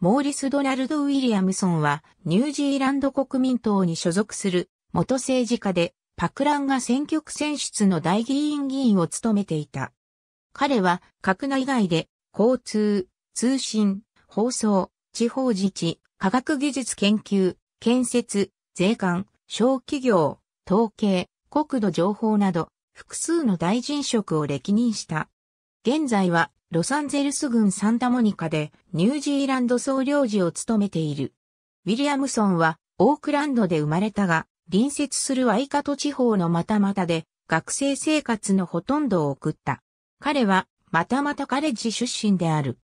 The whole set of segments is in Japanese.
モーリス・ドナルド・ウィリアムソンはニュージーランド国民党に所属する元政治家でパクランが選挙区選出の大議員議員を務めていた。彼は閣内外で交通、通信、放送、地方自治、科学技術研究、建設、税関、小企業、統計、国土情報など複数の大臣職を歴任した。現在はロサンゼルス郡サンタモニカでニュージーランド総領事を務めている。ウィリアムソンはオークランドで生まれたが、隣接するワイカト地方のまたまたで学生生活のほとんどを送った。彼はまたまたカレッジ出身である。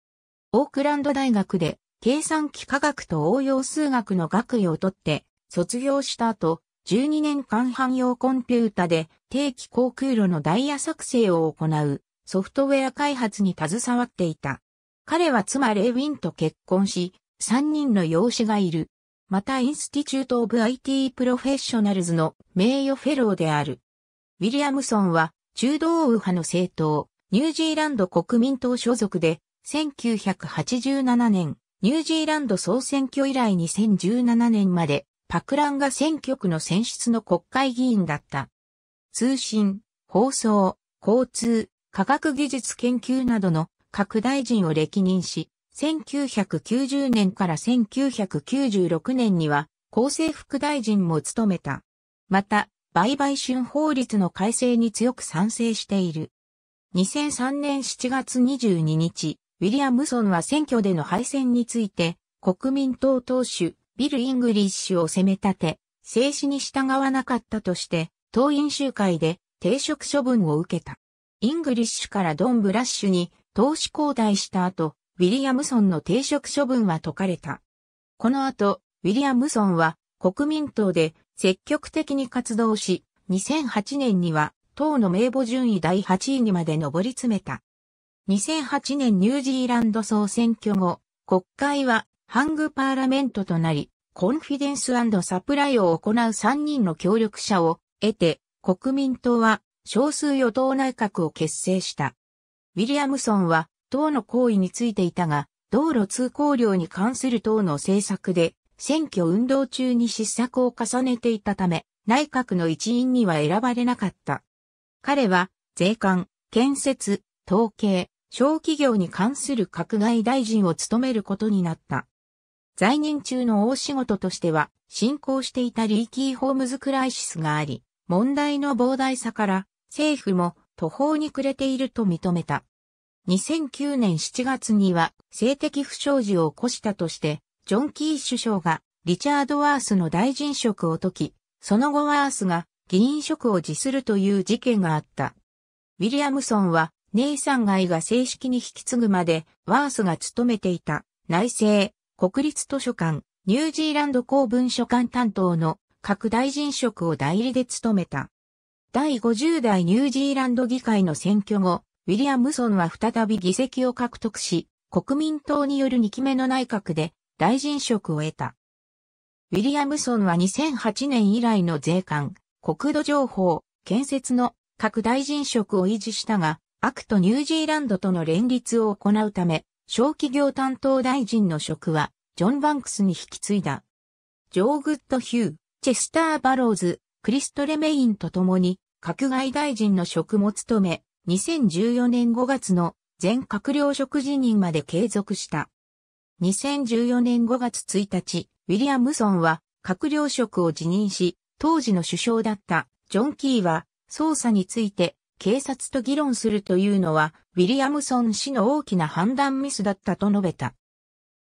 オークランド大学で計算機科学と応用数学の学位を取って卒業した後、12年間汎用コンピュータで定期航空路のダイヤ作成を行うソフトウェア開発に携わっていた。彼は妻レイ・ウィンと結婚し、3人の養子がいる。またインスティチュート・オブ・ IT プロフェッショナルズの名誉フェローである。ウィリアムソンは中道右派の政党、ニュージーランド国民党所属で、1987年、ニュージーランド総選挙以来2017年まで、パクランが選挙区の選出の国会議員だった。通信、放送、交通、科学技術研究などの各大臣を歴任し、1990年から1996年には厚生副大臣も務めた。また、売買春法律の改正に強く賛成している。2003年7月22日、ウィリアムソンは選挙での敗戦について、国民党党首、ビル・イングリッシュを責め立て、制止に従わなかったとして、党員集会で停職処分を受けた。イングリッシュからドン・ブラッシュに投資交代した後、ウィリアムソンの停職処分は解かれた。この後、ウィリアムソンは国民党で積極的に活動し、2008年には党の名簿順位第8位にまで上り詰めた。2008年ニュージーランド総選挙後、国会はハングパーラメントとなり、コンフィデンスサプライを行う3人の協力者を得て、国民党は少数与党内閣を結成した。ウィリアムソンは党の行為についていたが、道路通行量に関する党の政策で、選挙運動中に失策を重ねていたため、内閣の一員には選ばれなかった。彼は、税関、建設、統計、小企業に関する閣外大臣を務めることになった。在任中の大仕事としては、進行していたリーキーホームズクライシスがあり、問題の膨大さから政府も途方に暮れていると認めた。2009年7月には性的不祥事を起こしたとして、ジョン・キー首相がリチャード・ワースの大臣職を解き、その後ワースが議員職を辞するという事件があった。ウィリアムソンは、ネイサン・ガイが正式に引き継ぐまで、ワースが務めていた内政、国立図書館、ニュージーランド公文書館担当の各大臣職を代理で務めた。第50代ニュージーランド議会の選挙後、ウィリアムソンは再び議席を獲得し、国民党による2期目の内閣で大臣職を得た。ウィリアムソンは2008年以来の税関、国土情報、建設の各大臣職を維持したが、アクトニュージーランドとの連立を行うため、小企業担当大臣の職は、ジョン・バンクスに引き継いだ。ジョー・グッド・ヒュー、チェスター・バローズ、クリスト・レメインと共に、閣外大臣の職も務め、2014年5月の全閣僚職辞任まで継続した。2014年5月1日、ウィリアムソンは閣僚職を辞任し、当時の首相だったジョン・キーは捜査について警察と議論するというのは、ウィリアムソン氏の大きな判断ミスだったと述べた。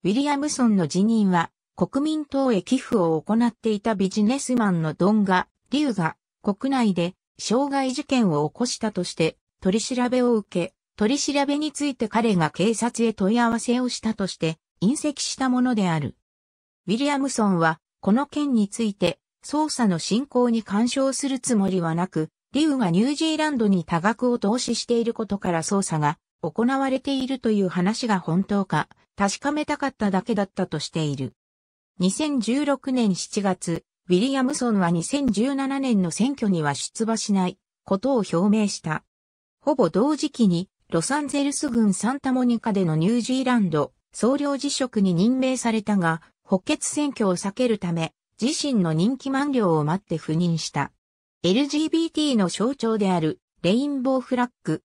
ウィリアムソンの辞任は、国民党へ寄付を行っていたビジネスマンのドンガ・リュウが、国内で傷害事件を起こしたとして取り調べを受け、取り調べについて彼が警察へ問い合わせをしたとして隕石したものである。ウィリアムソンはこの件について捜査の進行に干渉するつもりはなく、リウがニュージーランドに多額を投資していることから捜査が行われているという話が本当か確かめたかっただけだったとしている。2016年7月、ウィリアムソンは2017年の選挙には出馬しないことを表明した。ほぼ同時期に、ロサンゼルス郡サンタモニカでのニュージーランド総領事職に任命されたが、補欠選挙を避けるため、自身の任期満了を待って赴任した。LGBT の象徴であるレインボーフラッグ。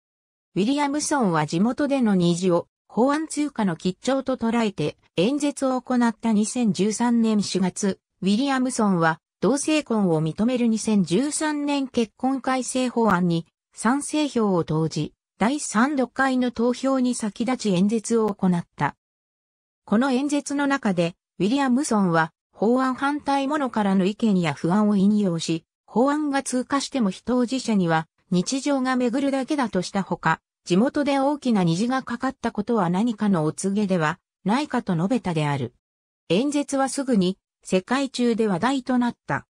ウィリアムソンは地元での虹を法案通過の吉兆と捉えて演説を行った2013年4月、ウィリアムソンは同性婚を認める2013年結婚改正法案に賛成票を投じ、第3度会の投票に先立ち演説を行った。この演説の中で、ウィリアムソンは法案反対者からの意見や不安を引用し、法案が通過しても非当事者には日常が巡るだけだとしたほか、地元で大きな虹がかかったことは何かのお告げではないかと述べたである。演説はすぐに世界中で話題となった。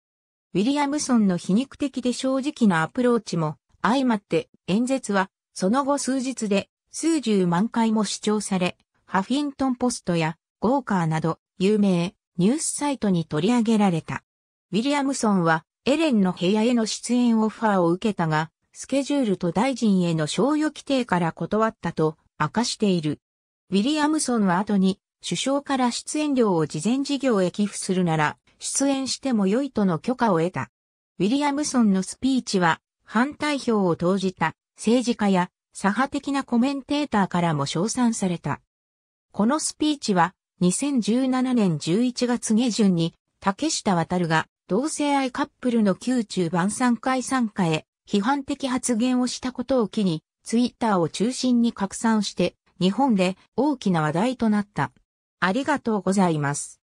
ウィリアムソンの皮肉的で正直なアプローチも相まって演説はその後数日で数十万回も視聴され、ハフィントンポストやゴーカーなど有名ニュースサイトに取り上げられた。ウィリアムソンはエレンの部屋への出演オファーを受けたが、スケジュールと大臣への賞与規定から断ったと明かしている。ウィリアムソンは後に首相から出演料を事前事業へ寄付するなら、出演しても良いとの許可を得た。ウィリアムソンのスピーチは、反対票を投じた政治家や左派的なコメンテーターからも称賛された。このスピーチは、2017年11月下旬に、竹下渡が同性愛カップルの宮中晩餐会参加へ批判的発言をしたことを機に、ツイッターを中心に拡散して、日本で大きな話題となった。ありがとうございます。